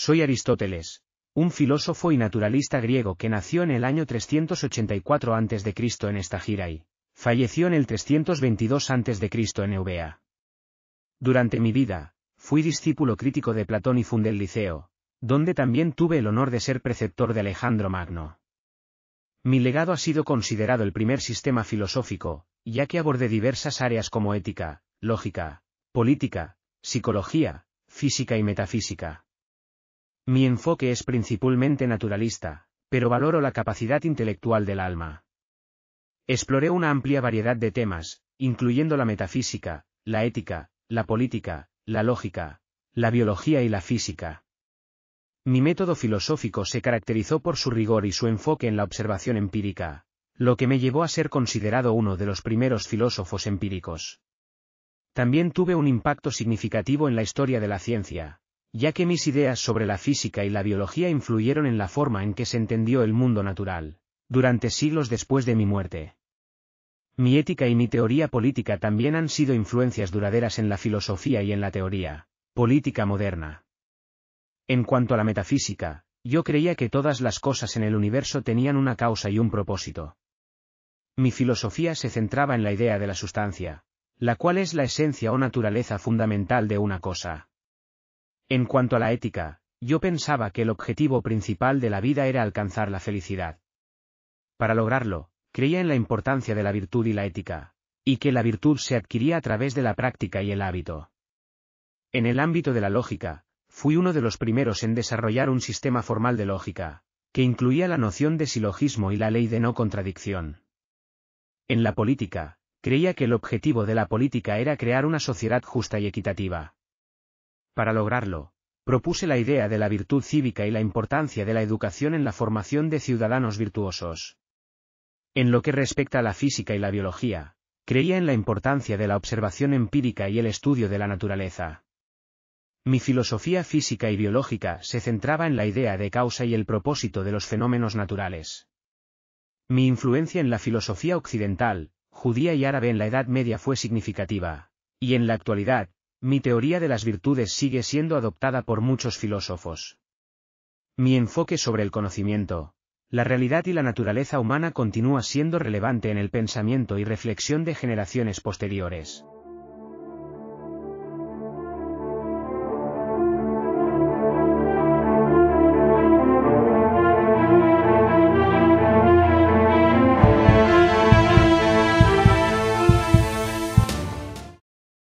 Soy Aristóteles, un filósofo y naturalista griego que nació en el año 384 a.C. en Estagira y falleció en el 322 a.C. en Eubea. Durante mi vida, fui discípulo crítico de Platón y fundé el Liceo, donde también tuve el honor de ser preceptor de Alejandro Magno. Mi legado ha sido considerado el primer sistema filosófico, ya que abordé diversas áreas como ética, lógica, política, psicología, física y metafísica. Mi enfoque es principalmente naturalista, pero valoro la capacidad intelectual del alma. Exploré una amplia variedad de temas, incluyendo la metafísica, la ética, la política, la lógica, la biología y la física. Mi método filosófico se caracterizó por su rigor y su enfoque en la observación empírica, lo que me llevó a ser considerado uno de los primeros filósofos empíricos. También tuve un impacto significativo en la historia de la ciencia, ya que mis ideas sobre la física y la biología influyeron en la forma en que se entendió el mundo natural, durante siglos después de mi muerte. Mi ética y mi teoría política también han sido influencias duraderas en la filosofía y en la teoría política moderna. En cuanto a la metafísica, yo creía que todas las cosas en el universo tenían una causa y un propósito. Mi filosofía se centraba en la idea de la sustancia, la cual es la esencia o naturaleza fundamental de una cosa. En cuanto a la ética, yo pensaba que el objetivo principal de la vida era alcanzar la felicidad. Para lograrlo, creía en la importancia de la virtud y la ética, y que la virtud se adquiría a través de la práctica y el hábito. En el ámbito de la lógica, fui uno de los primeros en desarrollar un sistema formal de lógica, que incluía la noción de silogismo y la ley de no contradicción. En la política, creía que el objetivo de la política era crear una sociedad justa y equitativa para lograrlo, propuse la idea de la virtud cívica y la importancia de la educación en la formación de ciudadanos virtuosos. En lo que respecta a la física y la biología, creía en la importancia de la observación empírica y el estudio de la naturaleza. Mi filosofía física y biológica se centraba en la idea de causa y el propósito de los fenómenos naturales. Mi influencia en la filosofía occidental, judía y árabe en la Edad Media fue significativa, y en la actualidad, mi teoría de las virtudes sigue siendo adoptada por muchos filósofos. Mi enfoque sobre el conocimiento, la realidad y la naturaleza humana continúa siendo relevante en el pensamiento y reflexión de generaciones posteriores.